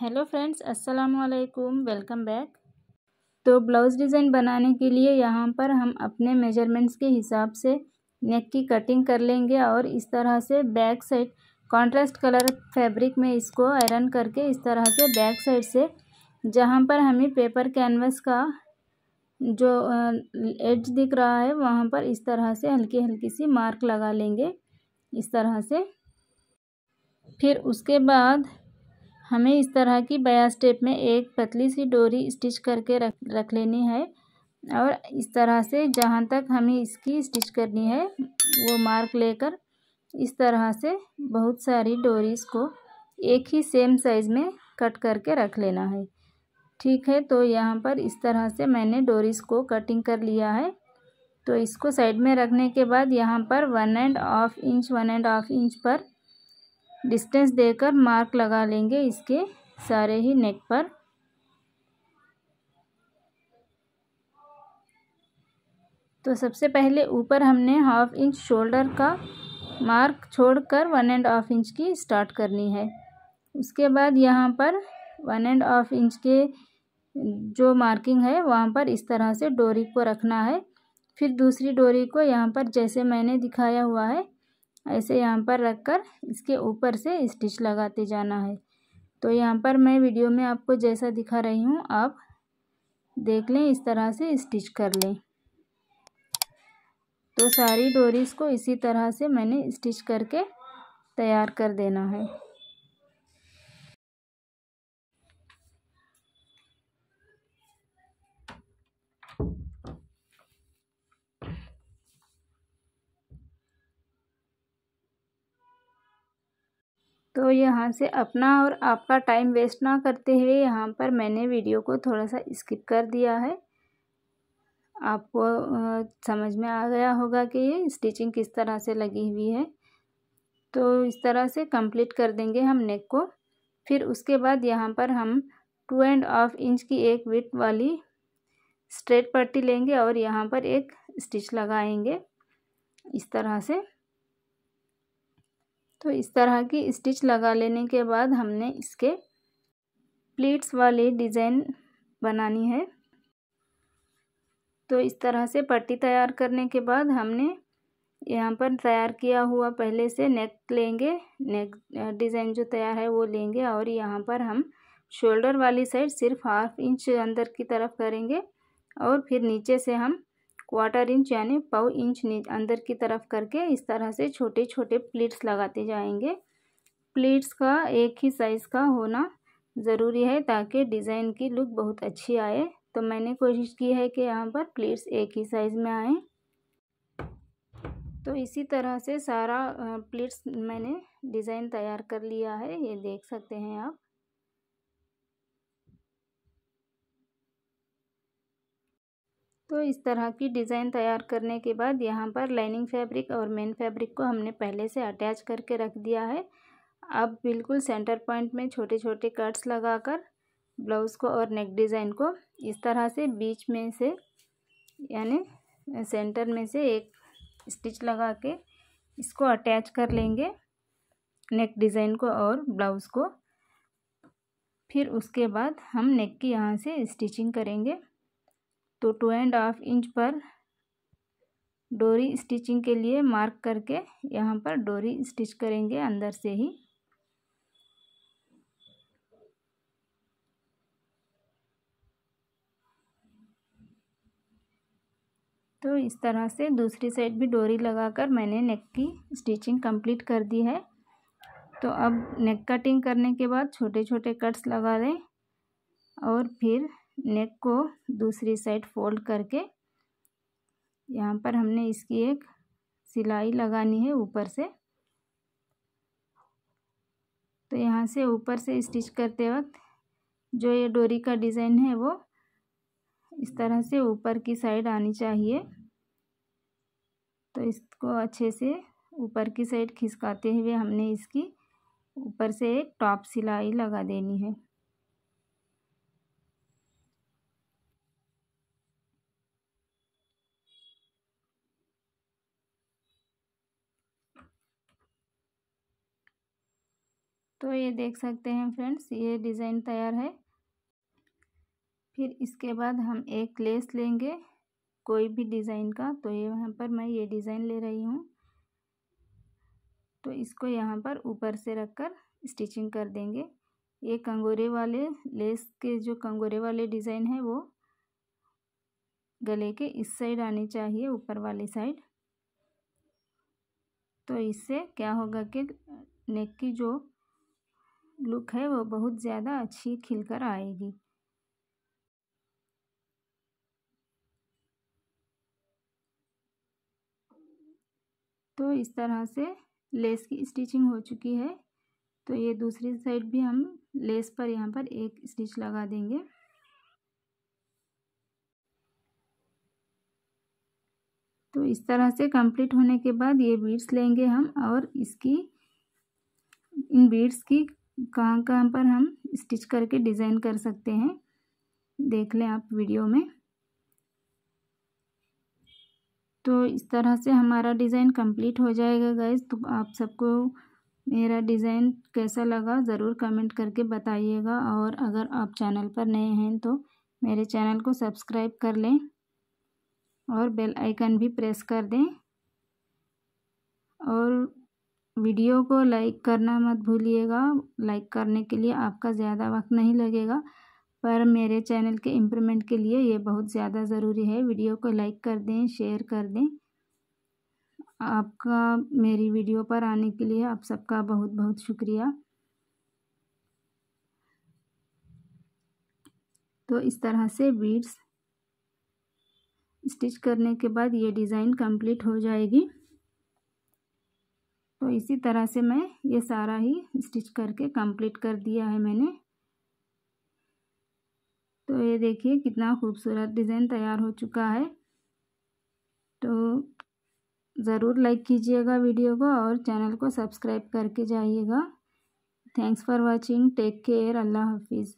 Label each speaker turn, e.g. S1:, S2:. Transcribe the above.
S1: hello friends अस्सलाम वालेकुम welcome back तो ब्लाउज़ डिज़ाइन बनाने के लिए यहाँ पर हम अपने मेजरमेंट्स के हिसाब से नेक की कटिंग कर लेंगे और इस तरह से back side contrast colour fabric में इसको आयरन करके इस तरह से बैक साइड से जहाँ पर हमें पेपर कैनवस का जो एज दिख रहा है वहाँ पर इस तरह से हल्की हल्की सी मार्क लगा लेंगे इस तरह से फिर उसके बाद हमें इस तरह की बया स्टेप में एक पतली सी डोरी स्टिच करके रख रख लेनी है और इस तरह से जहाँ तक हमें इसकी स्टिच करनी है वो मार्क लेकर इस तरह से बहुत सारी डोरीज़ को एक ही सेम साइज़ में कट करके रख लेना है ठीक है तो यहाँ पर इस तरह से मैंने डोरीज़ को कटिंग कर लिया है तो इसको साइड में रखने के बाद यहाँ पर one and half inch one and half inch पर डिस्टेंस देकर मार्क लगा लेंगे इसके सारे ही नेक पर तो सबसे पहले ऊपर हमने हाफ इंच शोल्डर का मार्क छोड़कर वन एंड हाफ इंच की स्टार्ट करनी है उसके बाद यहाँ पर वन एंड हाफ इंच के जो मार्किंग है वहाँ पर इस तरह से डोरी को रखना है फिर दूसरी डोरी को यहाँ पर जैसे मैंने दिखाया हुआ है ऐसे यहाँ पर रख कर इसके ऊपर से स्टिच लगाते जाना है तो यहाँ पर मैं वीडियो में आपको जैसा दिखा रही हूँ आप देख लें इस तरह से स्टिच कर लें तो सारी डोरीज को इसी तरह से मैंने स्टिच करके तैयार कर देना है तो यहाँ से अपना और आपका टाइम वेस्ट ना करते हुए यहाँ पर मैंने वीडियो को थोड़ा सा स्किप कर दिया है आपको समझ में आ गया होगा कि ये स्टिचिंग किस तरह से लगी हुई है तो इस तरह से कंप्लीट कर देंगे हम नेक को फिर उसके बाद यहाँ पर हम टू एंड हाफ इंच की एक विथ वाली स्ट्रेट पट्टी लेंगे और यहाँ पर एक स्टिच लगाएंगे इस तरह से तो इस तरह की स्टिच लगा लेने के बाद हमने इसके प्लेट्स वाले डिज़ाइन बनानी है तो इस तरह से पट्टी तैयार करने के बाद हमने यहाँ पर तैयार किया हुआ पहले से नेक लेंगे नेक डिज़ाइन जो तैयार है वो लेंगे और यहाँ पर हम शोल्डर वाली साइड सिर्फ हाफ इंच अंदर की तरफ करेंगे और फिर नीचे से हम क्वार्टर इंच यानी पाव इंच नीचे अंदर की तरफ करके इस तरह से छोटे छोटे प्लीट्स लगाते जाएंगे प्लीट्स का एक ही साइज़ का होना ज़रूरी है ताकि डिज़ाइन की लुक बहुत अच्छी आए तो मैंने कोशिश की है कि यहाँ पर प्लीट्स एक ही साइज़ में आए तो इसी तरह से सारा प्लीट्स मैंने डिज़ाइन तैयार कर लिया है ये देख सकते हैं आप तो इस तरह की डिज़ाइन तैयार करने के बाद यहाँ पर लाइनिंग फैब्रिक और मेन फैब्रिक को हमने पहले से अटैच करके रख दिया है अब बिल्कुल सेंटर पॉइंट में छोटे छोटे कट्स लगाकर ब्लाउज़ को और नेक डिज़ाइन को इस तरह से बीच में से यानी सेंटर में से एक स्टिच लगा के इसको अटैच कर लेंगे नेक डिज़ाइन को और ब्लाउज़ को फिर उसके बाद हम नेक की यहाँ से स्टिचिंग करेंगे तो टू एंड हाफ इंच पर डोरी स्टिचिंग के लिए मार्क करके यहाँ पर डोरी स्टिच करेंगे अंदर से ही तो इस तरह से दूसरी साइड भी डोरी लगाकर मैंने नेक की स्टिचिंग कंप्लीट कर दी है तो अब नेक कटिंग करने के बाद छोटे छोटे कट्स लगा दें और फिर नेक को दूसरी साइड फोल्ड करके यहाँ पर हमने इसकी एक सिलाई लगानी है ऊपर से तो यहाँ से ऊपर से स्टिच करते वक्त जो ये डोरी का डिज़ाइन है वो इस तरह से ऊपर की साइड आनी चाहिए तो इसको अच्छे से ऊपर की साइड खिसकाते हुए हमने इसकी ऊपर से एक टॉप सिलाई लगा देनी है तो ये देख सकते हैं फ्रेंड्स ये डिज़ाइन तैयार है फिर इसके बाद हम एक लेस लेंगे कोई भी डिज़ाइन का तो ये यहाँ पर मैं ये डिज़ाइन ले रही हूँ तो इसको यहाँ पर ऊपर से रखकर स्टिचिंग कर देंगे ये कंगोरे वाले लेस के जो कंगोरे वाले डिज़ाइन है वो गले के इस साइड आनी चाहिए ऊपर वाली साइड तो इससे क्या होगा कि नेक की जो लुक है वो बहुत ज़्यादा अच्छी खिलकर आएगी तो इस तरह से लेस की स्टिचिंग हो चुकी है तो ये दूसरी साइड भी हम लेस पर यहाँ पर एक स्टिच लगा देंगे तो इस तरह से कंप्लीट होने के बाद ये बीड्स लेंगे हम और इसकी इन बीड्स की कहाँ कहाँ पर हम स्टिच करके डिज़ाइन कर सकते हैं देख लें आप वीडियो में तो इस तरह से हमारा डिज़ाइन कंप्लीट हो जाएगा गैस तो आप सबको मेरा डिज़ाइन कैसा लगा ज़रूर कमेंट करके बताइएगा और अगर आप चैनल पर नए हैं तो मेरे चैनल को सब्सक्राइब कर लें और बेल आइकन भी प्रेस कर दें और वीडियो को लाइक करना मत भूलिएगा लाइक करने के लिए आपका ज़्यादा वक्त नहीं लगेगा पर मेरे चैनल के इम्प्रूवमेंट के लिए ये बहुत ज़्यादा ज़रूरी है वीडियो को लाइक कर दें शेयर कर दें आपका मेरी वीडियो पर आने के लिए आप सबका बहुत बहुत शुक्रिया तो इस तरह से बीड्स स्टिच करने के बाद ये डिज़ाइन कंप्लीट हो जाएगी तो इसी तरह से मैं ये सारा ही स्टिच करके कंप्लीट कर दिया है मैंने तो ये देखिए कितना खूबसूरत डिज़ाइन तैयार हो चुका है तो ज़रूर लाइक कीजिएगा वीडियो को और चैनल को सब्सक्राइब करके जाइएगा thanks for watching take care अल्लाह हाफिज़